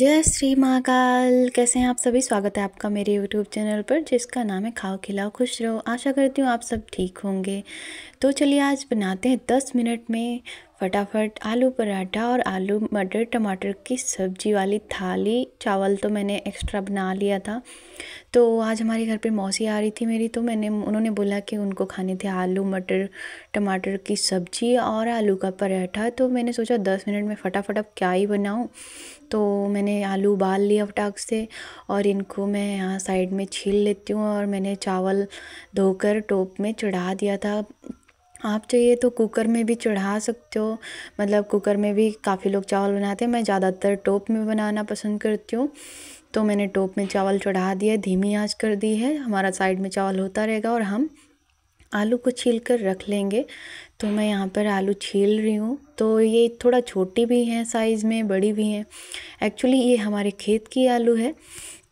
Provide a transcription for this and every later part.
जय श्री महाकाल कैसे हैं आप सभी स्वागत है आपका मेरे यूट्यूब चैनल पर जिसका नाम है खाओ खिलाओ खुश रहो आशा करती हूँ आप सब ठीक होंगे तो चलिए आज बनाते हैं दस मिनट में फटाफट आलू पराठा और आलू मटर टमाटर की सब्जी वाली थाली चावल तो मैंने एक्स्ट्रा बना लिया था तो आज हमारे घर पे मौसी आ रही थी मेरी तो मैंने उन्होंने बोला कि उनको खाने थे आलू मटर टमाटर की सब्जी और आलू का पराठा तो मैंने सोचा दस मिनट में फटाफट अब क्या ही बनाऊँ तो मैंने आलू उबाल लिया फटाक से और इनको मैं यहाँ साइड में छील लेती हूँ और मैंने चावल धोकर टोप में चढ़ा दिया था आप चाहिए तो कुकर में भी चढ़ा सकते हो मतलब कुकर में भी काफ़ी लोग चावल बनाते हैं मैं ज़्यादातर टोप में बनाना पसंद करती हूँ तो मैंने टोप में चावल चढ़ा दिया धीमी आंच कर दी है हमारा साइड में चावल होता रहेगा और हम आलू को छील कर रख लेंगे तो मैं यहाँ पर आलू छील रही हूँ तो ये थोड़ा छोटी भी हैं साइज़ में बड़ी भी हैं एक्चुअली ये हमारे खेत की आलू है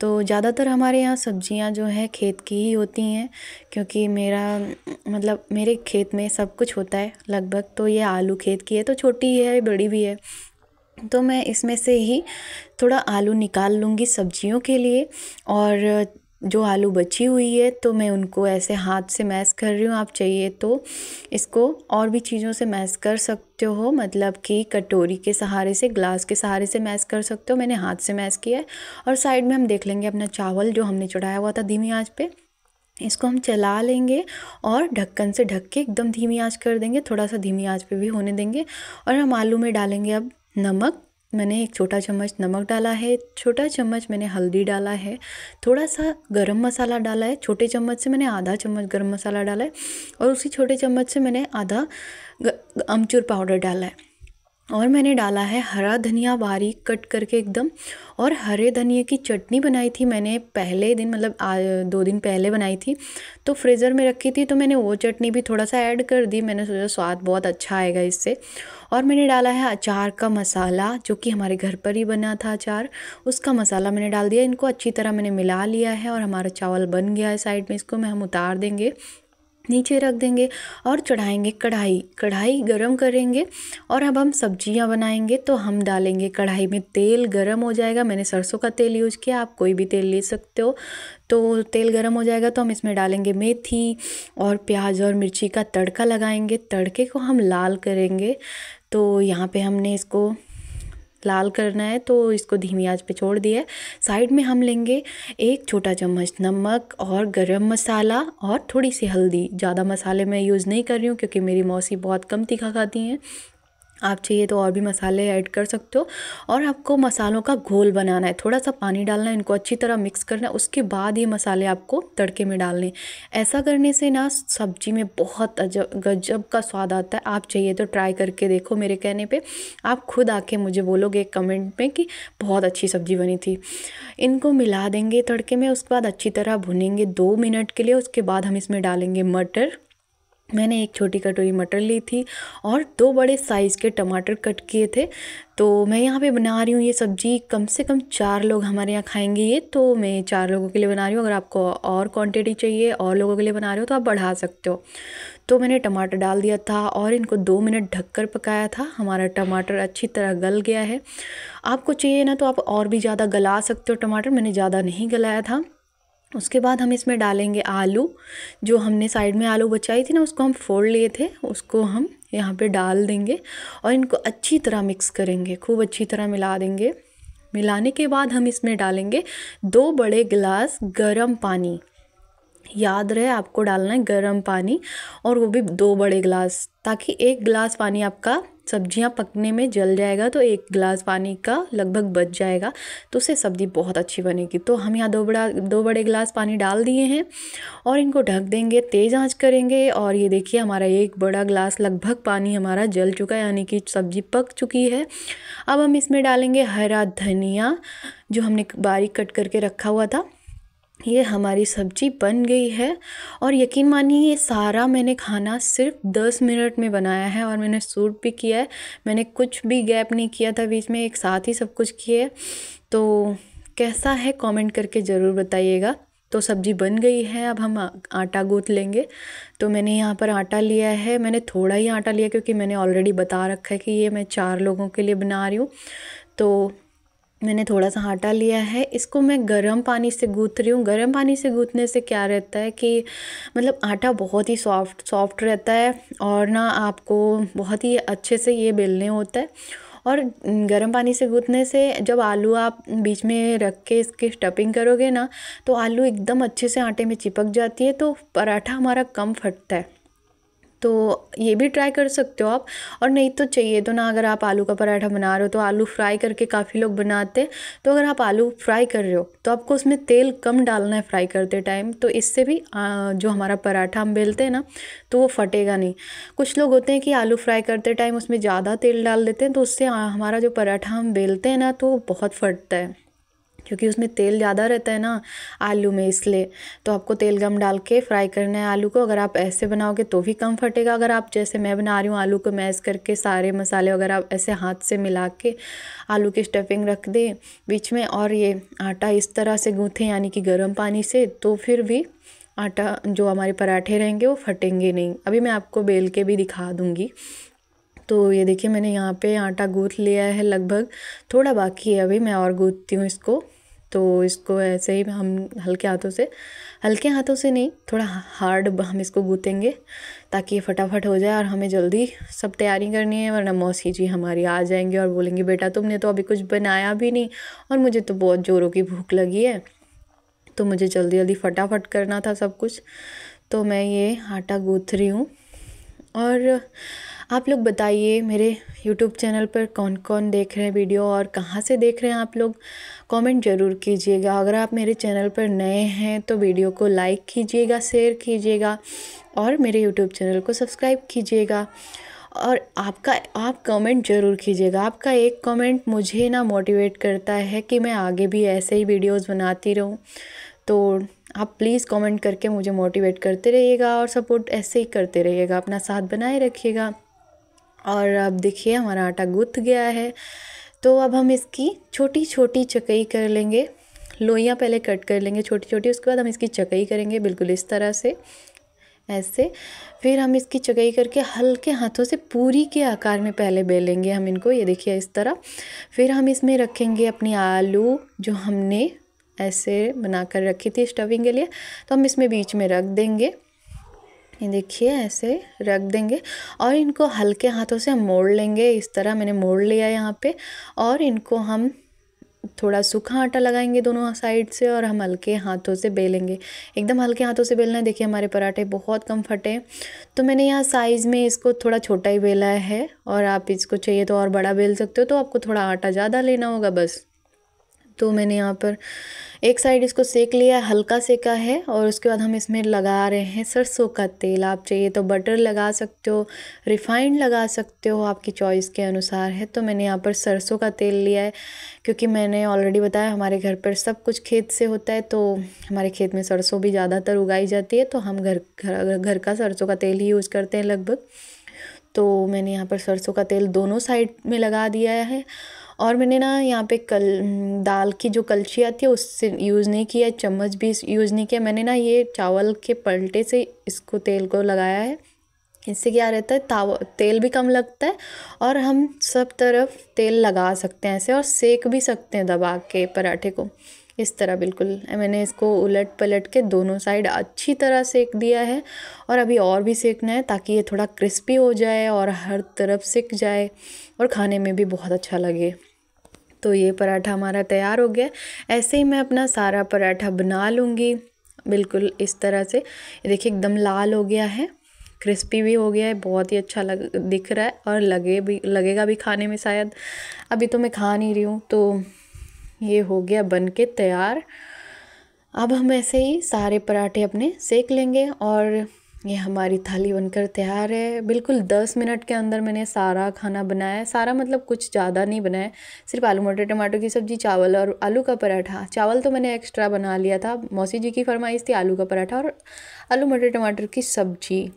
तो ज़्यादातर हमारे यहाँ सब्जियाँ जो हैं खेत की ही होती हैं क्योंकि मेरा मतलब मेरे खेत में सब कुछ होता है लगभग तो ये आलू खेत की है तो छोटी है बड़ी भी है तो मैं इसमें से ही थोड़ा आलू निकाल लूँगी सब्जियों के लिए और जो आलू बची हुई है तो मैं उनको ऐसे हाथ से मैस कर रही हूँ आप चाहिए तो इसको और भी चीज़ों से मैस कर सकते हो मतलब कि कटोरी के सहारे से ग्लास के सहारे से मैस कर सकते हो मैंने हाथ से मैस किया है और साइड में हम देख लेंगे अपना चावल जो हमने चढ़ाया हुआ था धीमी आँच पर इसको हम चला लेंगे और ढक्कन से ढक के एकदम धीमी आँच कर देंगे थोड़ा सा धीमी आँच पर भी होने देंगे और हम आलू में डालेंगे अब नमक मैंने एक छोटा चम्मच नमक डाला है छोटा चम्मच मैंने हल्दी डाला है थोड़ा सा गरम मसाला डाला है छोटे चम्मच से मैंने आधा चम्मच गरम मसाला डाला है और उसी छोटे चम्मच से मैंने आधा अमचूर पाउडर डाला है और मैंने डाला है हरा धनिया बारीक कट करके एकदम और हरे धनिए की चटनी बनाई थी मैंने पहले दिन मतलब दो दिन पहले बनाई थी तो फ्रीज़र में रखी थी तो मैंने वो चटनी भी थोड़ा सा ऐड कर दी मैंने सोचा स्वाद बहुत अच्छा आएगा इससे और मैंने डाला है अचार का मसाला जो कि हमारे घर पर ही बना था अचार उसका मसाला मैंने डाल दिया इनको अच्छी तरह मैंने मिला लिया है और हमारा चावल बन गया है साइड में इसको मैं हम उतार देंगे नीचे रख देंगे और चढ़ाएंगे कढ़ाई कढ़ाई गरम करेंगे और अब हम सब्जियां बनाएंगे तो हम डालेंगे कढ़ाई में तेल गरम हो जाएगा मैंने सरसों का तेल यूज़ किया आप कोई भी तेल ले सकते हो तो तेल गरम हो जाएगा तो हम इसमें डालेंगे मेथी और प्याज और मिर्ची का तड़का लगाएंगे तड़के को हम लाल करेंगे तो यहाँ पे हमने इसको लाल करना है तो इसको धीमी आंच पे छोड़ दिया साइड में हम लेंगे एक छोटा चम्मच नमक और गरम मसाला और थोड़ी सी हल्दी ज़्यादा मसाले मैं यूज़ नहीं कर रही हूँ क्योंकि मेरी मौसी बहुत कम तीखा खाती हैं आप चाहिए तो और भी मसाले ऐड कर सकते हो और आपको मसालों का घोल बनाना है थोड़ा सा पानी डालना है इनको अच्छी तरह मिक्स करना है उसके बाद ये मसाले आपको तड़के में डालने ऐसा करने से ना सब्जी में बहुत अजब गजब का स्वाद आता है आप चाहिए तो ट्राई करके देखो मेरे कहने पे आप खुद आके मुझे बोलोगे कमेंट में कि बहुत अच्छी सब्जी बनी थी इनको मिला देंगे तड़के में उसके बाद अच्छी तरह भुनेंगे दो मिनट के लिए उसके बाद हम इसमें डालेंगे मटर मैंने एक छोटी कटोरी मटर ली थी और दो बड़े साइज़ के टमाटर कट किए थे तो मैं यहाँ पे बना रही हूँ ये सब्ज़ी कम से कम चार लोग हमारे यहाँ खाएंगे ये तो मैं चार लोगों के लिए बना रही हूँ अगर आपको और क्वांटिटी चाहिए और लोगों के लिए बना रहे हो तो आप बढ़ा सकते हो तो मैंने टमाटर डाल दिया था और इनको दो मिनट ढककर पकाया था हमारा टमाटर अच्छी तरह गल गया है आपको चाहिए ना तो आप और भी ज़्यादा गला सकते हो टमाटर मैंने ज़्यादा नहीं गलाया था उसके बाद हम इसमें डालेंगे आलू जो हमने साइड में आलू बचाई थी ना उसको हम फोड़ लिए थे उसको हम यहाँ पे डाल देंगे और इनको अच्छी तरह मिक्स करेंगे खूब अच्छी तरह मिला देंगे मिलाने के बाद हम इसमें डालेंगे दो बड़े गिलास गर्म पानी याद रहे आपको डालना है गर्म पानी और वो भी दो बड़े गिलास ताकि एक गिलास पानी आपका सब्जियां पकने में जल जाएगा तो एक गिलास पानी का लगभग बच जाएगा तो उससे सब्ज़ी बहुत अच्छी बनेगी तो हम यहाँ दो बड़ा दो बड़े गिलास पानी डाल दिए हैं और इनको ढक देंगे तेज़ आंच करेंगे और ये देखिए हमारा एक बड़ा गिलास लगभग पानी हमारा जल चुका है यानी कि सब्ज़ी पक चुकी है अब हम इसमें डालेंगे हरा धनिया जो हमने बारीक कट करके रखा हुआ था ये हमारी सब्ज़ी बन गई है और यकीन मानिए ये सारा मैंने खाना सिर्फ दस मिनट में बनाया है और मैंने सूट भी किया है मैंने कुछ भी गैप नहीं किया था बीच में एक साथ ही सब कुछ किया है तो कैसा है कमेंट करके ज़रूर बताइएगा तो सब्ज़ी बन गई है अब हम आटा गूँथ लेंगे तो मैंने यहाँ पर आटा लिया है मैंने थोड़ा ही आटा लिया क्योंकि मैंने ऑलरेडी बता रखा है कि ये मैं चार लोगों के लिए बना रही हूँ तो मैंने थोड़ा सा आटा लिया है इसको मैं गर्म पानी से गूँथ रही हूँ गर्म पानी से गूँथने से क्या रहता है कि मतलब आटा बहुत ही सॉफ्ट सॉफ्ट रहता है और ना आपको बहुत ही अच्छे से ये बेलने होता है और गर्म पानी से गूँथने से जब आलू आप बीच में रख के इसकी स्टफिंग करोगे ना तो आलू एकदम अच्छे से आटे में चिपक जाती है तो पराठा हमारा कम फटता है तो ये भी ट्राई कर सकते हो आप और नहीं तो चाहिए तो ना अगर आप आलू का पराठा बना रहे हो तो आलू फ्राई करके काफ़ी लोग बनाते हैं तो अगर आप आलू फ्राई कर रहे हो तो आपको उसमें तेल कम डालना है फ्राई करते टाइम तो इससे भी जो हमारा पराठा हम बेलते हैं ना तो वो फटेगा नहीं कुछ लोग होते हैं कि आलू फ्राई करते टाइम उसमें ज़्यादा तेल डाल देते हैं तो उससे हमारा जो पराठा हम बेलते हैं ना तो बहुत फटता है क्योंकि उसमें तेल ज़्यादा रहता है ना आलू में इसलिए तो आपको तेल गम डाल के फ्राई करना है आलू को अगर आप ऐसे बनाओगे तो भी कम फटेगा अगर आप जैसे मैं बना रही हूँ आलू को मैश करके सारे मसाले वगैरह आप ऐसे हाथ से मिला के आलू की स्टफिंग रख दें बीच में और ये आटा इस तरह से गूँथें यानी कि गर्म पानी से तो फिर भी आटा जो हमारे पराठे रहेंगे वो फटेंगे नहीं अभी मैं आपको बेल के भी दिखा दूँगी तो ये देखिए मैंने यहाँ पे आटा गूँथ लिया है लगभग थोड़ा बाकी है अभी मैं और गूँथती हूँ इसको तो इसको ऐसे ही हम हल्के हाथों से हल्के हाथों से नहीं थोड़ा हार्ड हम इसको गूँथेंगे ताकि ये फटाफट हो जाए और हमें जल्दी सब तैयारी करनी है वरना मौसी जी हमारी आ जाएंगे और बोलेंगे बेटा तुमने तो अभी कुछ बनाया भी नहीं और मुझे तो बहुत ज़ोरों की भूख लगी है तो मुझे जल्दी जल्दी फटाफट करना था सब कुछ तो मैं ये आटा गूँथ रही हूँ और आप लोग बताइए मेरे यूट्यूब चैनल पर कौन कौन देख रहे हैं वीडियो और कहाँ से देख रहे हैं आप लोग कमेंट ज़रूर कीजिएगा अगर आप मेरे चैनल पर नए हैं तो वीडियो को लाइक कीजिएगा शेयर कीजिएगा और मेरे यूट्यूब चैनल को सब्सक्राइब कीजिएगा और आपका आप कमेंट ज़रूर कीजिएगा आपका एक कमेंट मुझे ना मोटिवेट करता है कि मैं आगे भी ऐसे ही वीडियोस बनाती रहूं तो आप प्लीज़ कमेंट करके मुझे मोटिवेट करते रहिएगा और सपोर्ट ऐसे ही करते रहिएगा अपना साथ बनाए रखिएगा और अब देखिए हमारा आटा गूँथ गया है तो अब हम इसकी छोटी छोटी चकई कर लेंगे लोइयाँ पहले कट कर लेंगे छोटी छोटी उसके बाद हम इसकी चकई करेंगे बिल्कुल इस तरह से ऐसे फिर हम इसकी चकई करके हल्के हाथों से पूरी के आकार में पहले बेलेंगे हम इनको ये देखिए इस तरह फिर हम इसमें रखेंगे अपनी आलू जो हमने ऐसे बनाकर रखी थी स्टविंग के लिए तो हम इसमें बीच में रख देंगे ये देखिए ऐसे रख देंगे और इनको हल्के हाथों से मोड़ लेंगे इस तरह मैंने मोड़ लिया यहाँ पे और इनको हम थोड़ा सूखा आटा लगाएंगे दोनों साइड से और हम हल्के हाथों से बेलेंगे एकदम हल्के हाथों से बेलना है देखिए हमारे पराठे बहुत कम फटे हैं तो मैंने यहाँ साइज़ में इसको थोड़ा छोटा ही बेला है और आप इसको चाहिए तो और बड़ा बेल सकते हो तो आपको थोड़ा आटा ज़्यादा लेना होगा बस तो मैंने यहाँ पर एक साइड इसको सेक लिया है हल्का सेका है और उसके बाद हम इसमें लगा रहे हैं सरसों का तेल आप चाहिए तो बटर लगा सकते हो रिफाइंड लगा सकते हो आपकी चॉइस के अनुसार है तो मैंने यहाँ पर सरसों का तेल लिया है क्योंकि मैंने ऑलरेडी बताया हमारे घर पर सब कुछ खेत से होता है तो हमारे खेत में सरसों भी ज़्यादातर उगाई जाती है तो हम घर घर घर का सरसों का तेल ही यूज़ करते हैं लगभग तो मैंने यहाँ पर सरसों का तेल दोनों साइड में लगा दिया है और मैंने ना यहाँ पे कल दाल की जो कलछी आती है उससे यूज़ नहीं किया चम्मच भी यूज़ नहीं किया मैंने ना ये चावल के पलटे से इसको तेल को लगाया है इससे क्या रहता है ताव तेल भी कम लगता है और हम सब तरफ तेल लगा सकते हैं ऐसे और सेक भी सकते हैं दबा के पराठे को इस तरह बिल्कुल मैंने इसको उलट पलट के दोनों साइड अच्छी तरह सेक दिया है और अभी और भी सेकना है ताकि ये थोड़ा क्रिस्पी हो जाए और हर तरफ सिक जाए और खाने में भी बहुत अच्छा लगे तो ये पराठा हमारा तैयार हो गया ऐसे ही मैं अपना सारा पराठा बना लूँगी बिल्कुल इस तरह से देखिए एकदम लाल हो गया है क्रिस्पी भी हो गया है बहुत ही अच्छा लग दिख रहा है और लगे भी लगेगा भी खाने में शायद अभी तो मैं खा नहीं रही हूँ तो ये हो गया बन के तैयार अब हम ऐसे ही सारे पराठे अपने सेक लेंगे और ये हमारी थाली बनकर तैयार है बिल्कुल दस मिनट के अंदर मैंने सारा खाना बनाया सारा मतलब कुछ ज़्यादा नहीं बनाया सिर्फ आलू मटर टमाटर की सब्ज़ी चावल और आलू का पराठा चावल तो मैंने एक्स्ट्रा बना लिया था मौसी जी की फरमाइश थी आलू का पराठा और आलू मटर टमाटर की सब्ज़ी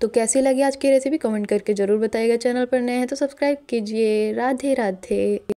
तो कैसी लगी आज की रेसिपी कमेंट करके ज़रूर बताइएगा चैनल पर नए हैं तो सब्सक्राइब कीजिए राधे राधे